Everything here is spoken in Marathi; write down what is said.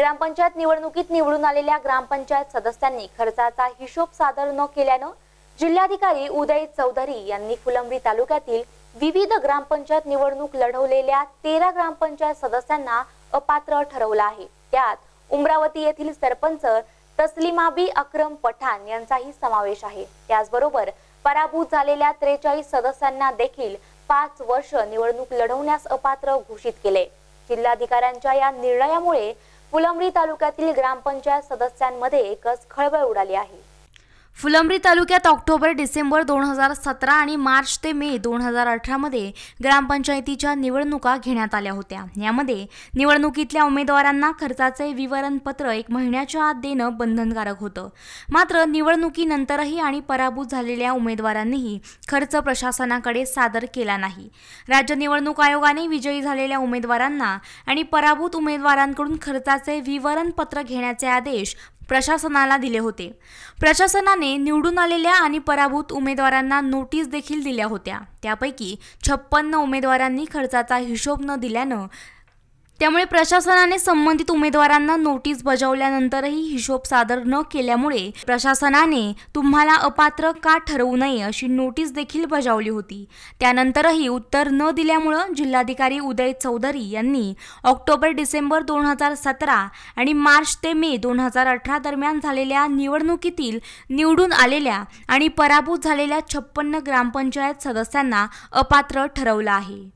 ग्रामपंचायत निवडणुकीत निवडून आलेल्या ग्रामपंचायत सदस्यांनी खर्चाचा हिशोब सादर न केल्यानं जिल्हाधिकारी उदय चौधरी यांनी फुलंब्री तालुक्यातील विविध ग्रामपंचायत निवडणूक लढवलेल्या तेरा ग्रामपंचायत सदस्यांना अपात्र ठरवलं आहे त्यात उमरावती येथील सरपंच तस्लिमाबी अक्रम पठाण यांचाही समावेश आहे त्याचबरोबर पराभूत झालेल्या त्रेचाळीस सदस्यांना देखील पाच वर्ष निवडणूक लढवण्यास अपात्र घोषित केले जिल्हाधिकाऱ्यांच्या या निर्णयामुळे फुलंब्री तालुक्यातील ग्रामपंचायत सदस्यांमध्ये एकच खळबळ उडाली आहे फुलंब्री तालुक्यात ऑक्टोबर डिसेंबर दोन हजार सतरा आणि मार्च ते मे दोन हजार अठरामध्ये ग्रामपंचायतीच्या निवडणुका घेण्यात आल्या होत्या यामध्ये निवडणुकीतल्या उमेदवारांना खर्चाचे विवरणपत्र एक महिन्याच्या आत देणं बंधनकारक होतं मात्र निवडणुकीनंतरही आणि पराभूत झालेल्या उमेदवारांनीही खर्च प्रशासनाकडे सादर केला नाही राज्य निवडणूक आयोगाने विजयी झालेल्या उमेदवारांना आणि पराभूत उमेदवारांकडून खर्चाचे विवरणपत्र घेण्याचे आदेश प्रशासनाला दिले होते प्रशासनाने निवडून आलेल्या आणि पराभूत उमेदवारांना नोटीस देखील दिल्या होत्या त्यापैकी छप्पन्न उमेदवारांनी खर्चाचा हिशोब न दिल्यानं त्यामुळे प्रशासनाने संबंधित उमेदवारांना नोटीस बजावल्यानंतरही हिशोब सादर न केल्यामुळे प्रशासनाने तुम्हाला अपात्र का ठरवू नये अशी नोटीस देखील बजावली होती त्यानंतरही उत्तर न दिल्यामुळं जिल्हाधिकारी उदय चौधरी यांनी ऑक्टोबर डिसेंबर दोन हजार सतरा आणि मार्च ते मे दोन हजार अठरा दरम्यान झालेल्या निवडणुकीतील निवडून आलेल्या आणि पराभूत झालेल्या छप्पन्न ग्रामपंचायत सदस्यांना अपात्र ठरवलं आहे